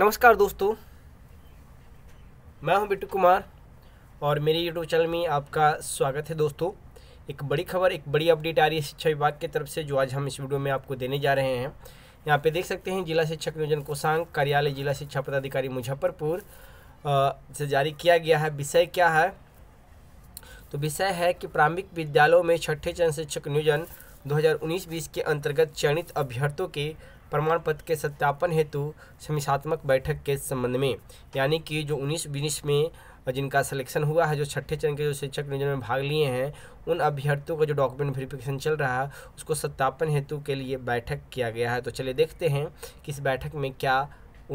नमस्कार दोस्तों मैं हूं बिट्टू कुमार और मेरे यूट्यूब चैनल में आपका स्वागत है दोस्तों एक बड़ी खबर एक बड़ी अपडेट आ रही है शिक्षा विभाग की तरफ से जो आज हम इस वीडियो में आपको देने जा रहे हैं यहाँ पे देख सकते हैं जिला शिक्षक नियोजन कोषांग कार्यालय जिला शिक्षा पदाधिकारी मुजफ्फरपुर से जारी किया गया है विषय क्या है तो विषय है कि प्रारंभिक विद्यालयों में छठे चयन शिक्षक नियोजन दो हज़ार के अंतर्गत चयनित अभ्यर्थियों के प्रमाण पत्र के सत्यापन हेतु समीक्षात्मक बैठक के संबंध में यानी कि जो उन्नीस बीस में जिनका सिलेक्शन हुआ है जो छठे चरण के जो शिक्षक नियोजन में भाग लिए हैं उन अभ्यर्थियों का जो डॉक्यूमेंट वेरिफिकेशन चल रहा है उसको सत्यापन हेतु के लिए बैठक किया गया है तो चलिए देखते हैं कि इस बैठक में क्या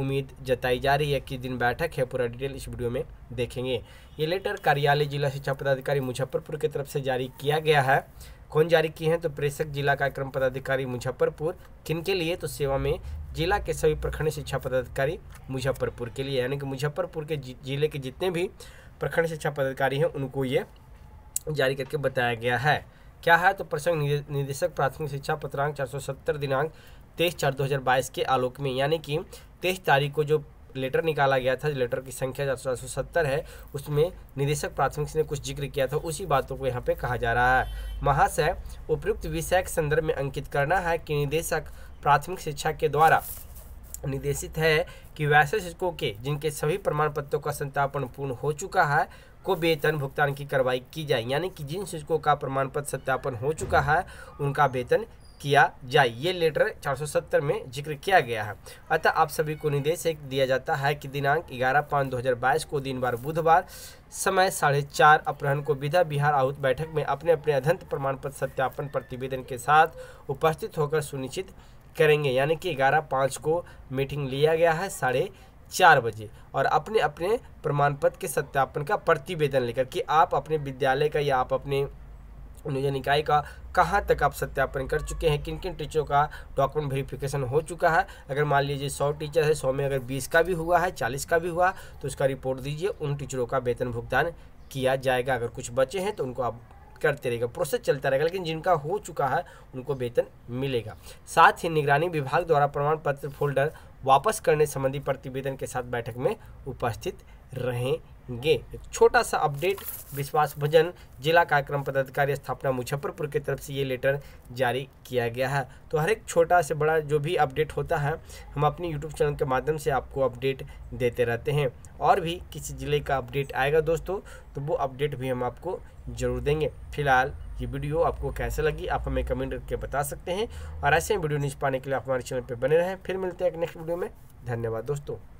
उम्मीद जताई जा रही है किस दिन बैठक है पूरा डिटेल इस वीडियो में देखेंगे ये लेटर कार्यालय जिला शिक्षा पदाधिकारी मुजफ्फरपुर की तरफ से जारी किया गया है कौन जारी किए हैं तो प्रेषक जिला कार्यक्रम पदाधिकारी मुजफ्फरपुर किन के लिए तो सेवा में जिला के सभी प्रखंड शिक्षा पदाधिकारी मुजफ्फरपुर के लिए यानी कि मुजफ्फरपुर के जिले के जितने भी प्रखंड शिक्षा पदाधिकारी हैं उनको ये जारी करके बताया गया है क्या है तो प्रसंग निदेशक प्राथमिक शिक्षा पत्रांक 470 दिनांक तेईस चार 2022 के आलोक में यानी कि तेईस तारीख को जो लेटर निकाला गया था लेटर की संख्या चार सौ सत्तर है उसमें निदेशक प्राथमिक ने कुछ जिक्र किया था उसी बातों को यहाँ पे कहा जा रहा है महाशय उपयुक्त विषय के संदर्भ में अंकित करना है कि निदेशक प्राथमिक शिक्षा के द्वारा निर्देशित है कि वैसे शिक्षकों के जिनके सभी प्रमाण पत्रों का सत्यापन पूर्ण हो चुका है को वेतन भुगतान की कार्रवाई की जाए यानी कि जिन शिक्षकों का प्रमाण पत्र सत्यापन हो चुका है उनका वेतन किया जाए ये लेटर 470 में जिक्र किया गया है अतः आप सभी को निर्देश एक दिया जाता है कि दिनांक ग्यारह पाँच 2022 को दिन बार बुधवार समय साढ़े चार अपराहन को विधा बिहार आहुत बैठक में अपने अपने अध्यंत प्रमाण पत्र सत्यापन प्रतिवेदन के साथ उपस्थित होकर सुनिश्चित करेंगे यानी कि ग्यारह पाँच को मीटिंग लिया गया है साढ़े चार बजे और अपने अपने प्रमाण पत्र के सत्यापन का प्रतिवेदन लेकर कि आप अपने विद्यालय का या आप अपने नियोजन निकाय का कहाँ तक आप सत्यापन कर चुके हैं किन किन टीचरों का डॉक्यूमेंट वेरिफिकेशन हो चुका है अगर मान लीजिए सौ टीचर है सौ में अगर बीस का भी हुआ है चालीस का भी हुआ तो उसका रिपोर्ट दीजिए उन टीचरों का वेतन भुगतान किया जाएगा अगर कुछ बचे हैं तो उनको आप करते रहेगा प्रोसेस चलता रहेगा लेकिन जिनका हो चुका है उनको वेतन मिलेगा साथ ही निगरानी विभाग द्वारा प्रमाण पत्र फोल्डर वापस करने संबंधी प्रतिवेदन के साथ बैठक में उपस्थित रहेंगे छोटा सा अपडेट विश्वास भजन जिला कार्यक्रम पदाधिकारी स्थापना मुजफ्फरपुर की तरफ से ये लेटर जारी किया गया है तो हर एक छोटा से बड़ा जो भी अपडेट होता है हम अपने यूट्यूब चैनल के माध्यम से आपको अपडेट देते रहते हैं और भी किसी ज़िले का अपडेट आएगा दोस्तों तो वो अपडेट भी हम आपको ज़रूर देंगे फिलहाल ये वीडियो आपको कैसे लगी आप हमें कमेंट करके बता सकते हैं और ऐसे वीडियो नीच पाने के लिए आप हमारे चैनल पर बने रहें फिर मिलते हैं नेक्स्ट वीडियो में धन्यवाद दोस्तों